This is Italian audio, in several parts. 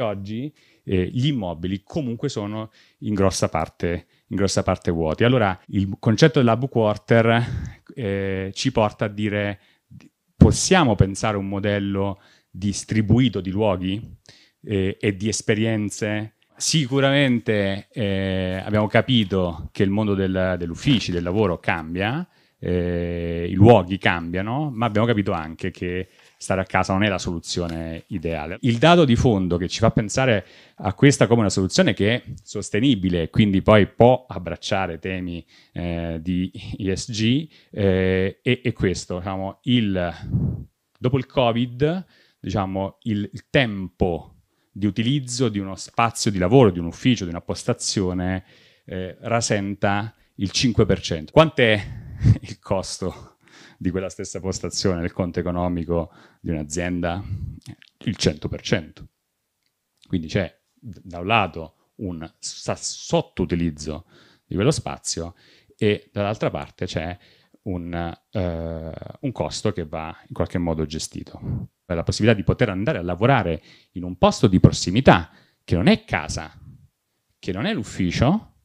oggi eh, gli immobili comunque sono in grossa, parte, in grossa parte vuoti. Allora il concetto della book quarter eh, ci porta a dire possiamo pensare un modello distribuito di luoghi eh, e di esperienze Sicuramente eh, abbiamo capito che il mondo del, dell'ufficio, del lavoro cambia, eh, i luoghi cambiano, ma abbiamo capito anche che stare a casa non è la soluzione ideale. Il dato di fondo che ci fa pensare a questa come una soluzione che è sostenibile quindi poi può abbracciare temi eh, di ESG eh, è, è, questo, diciamo, il, dopo il Covid, diciamo, il, il tempo di utilizzo di uno spazio di lavoro, di un ufficio, di una postazione, eh, rasenta il 5%. Quanto è il costo di quella stessa postazione nel conto economico di un'azienda il 100%. Quindi c'è da un lato un sottoutilizzo di quello spazio e dall'altra parte c'è un, eh, un, costo che va in qualche modo gestito. La possibilità di poter andare a lavorare in un posto di prossimità che non è casa, che non è l'ufficio,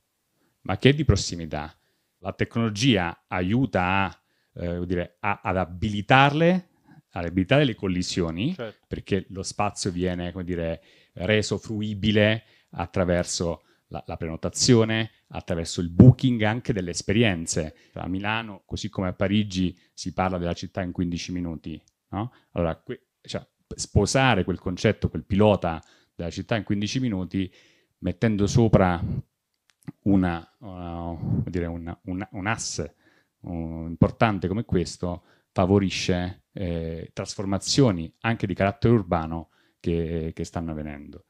ma che è di prossimità. La tecnologia aiuta a eh, dire, a, ad abilitarle, ad abilitare le collisioni, certo. perché lo spazio viene dire, reso fruibile attraverso la, la, prenotazione, attraverso il booking anche delle esperienze. A Milano, così come a Parigi, si parla della città in 15 minuti. No? Allora, que- cioè, sposare quel concetto, quel pilota della città in 15 minuti, mettendo sopra una, una, dire, una, un asse uh, importante come questo favorisce eh, trasformazioni anche di carattere urbano che, che stanno avvenendo.